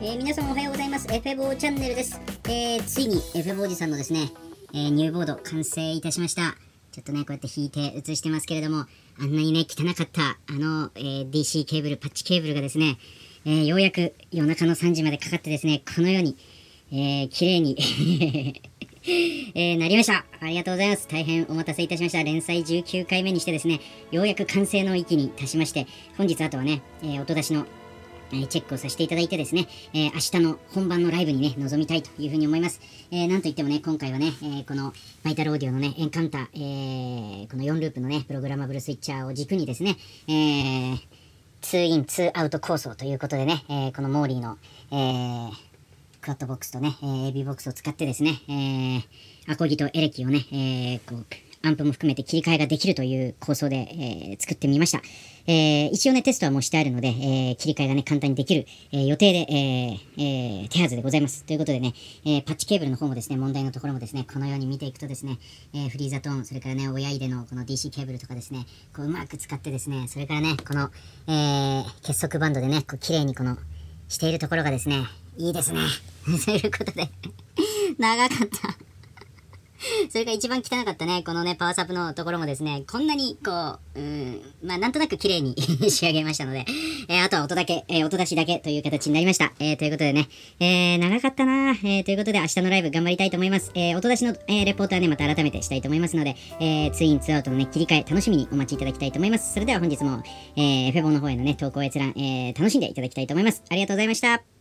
えー、皆さんおはようございます。エフェボーチャンネルです。えー、ついにエフェボージさんのですね、えー、ニューボード完成いたしました。ちょっとね、こうやって引いて写してますけれども、あんなにね、汚かったあの、え DC ケーブル、パッチケーブルがですね、えようやく夜中の3時までかかってですね、このように、え綺麗に えなりました。ありがとうございます。大変お待たせいたしました。連載19回目にしてですね、ようやく完成の域に達しまして、本日あとはね、え音出しのえチェックをさせていただいてですね、え明日の本番のライブにね、臨みたいというふうに思います。えなんといってもね、今回はね、えこのバイタルオーディオのね、エンカウンター、えー、この4ループのね、プログラマブルスイッチャーを軸にですね、えー、2イン2アウト構想ということでね、えー、このモーリーの、えー、クワットボックスとね、えー、AB ボックスを使ってですね、えー、アコギとエレキをね、えー、こうアンプも含めて切り替えができるという構想で、えー、作ってみました。えー、一応ね、テストはもうしてあるので、えー、切り替えがね、簡単にできる、えー、予定で、えーえー、手はずでございます。ということでね、えー、パッチケーブルの方もですね、問題のところもですね、このように見ていくとですね、えー、フリーザトーン、それからね、親入れのこの DC ケーブルとかですね、こううまく使ってですね、それからね、この、えー、結束バンドでね、こう綺麗にこの、しているところがですね、いいですね。と いうことで 長かった それが一番汚かったね、このね、パワーサップのところもですね、こんなに、こう、うん、まあ、なんとなく綺麗に 仕上げましたので、えー、あとは音だけ、えー、音出しだけという形になりました。えー、ということでね、えー、長かったなえー、ということで明日のライブ頑張りたいと思います。えー、音出しの、えー、レポートはね、また改めてしたいと思いますので、えー、ツインツアウトのね、切り替え、楽しみにお待ちいただきたいと思います。それでは本日も、えー、フェボの方へのね、投稿閲覧、えー、楽しんでいただきたいと思います。ありがとうございました。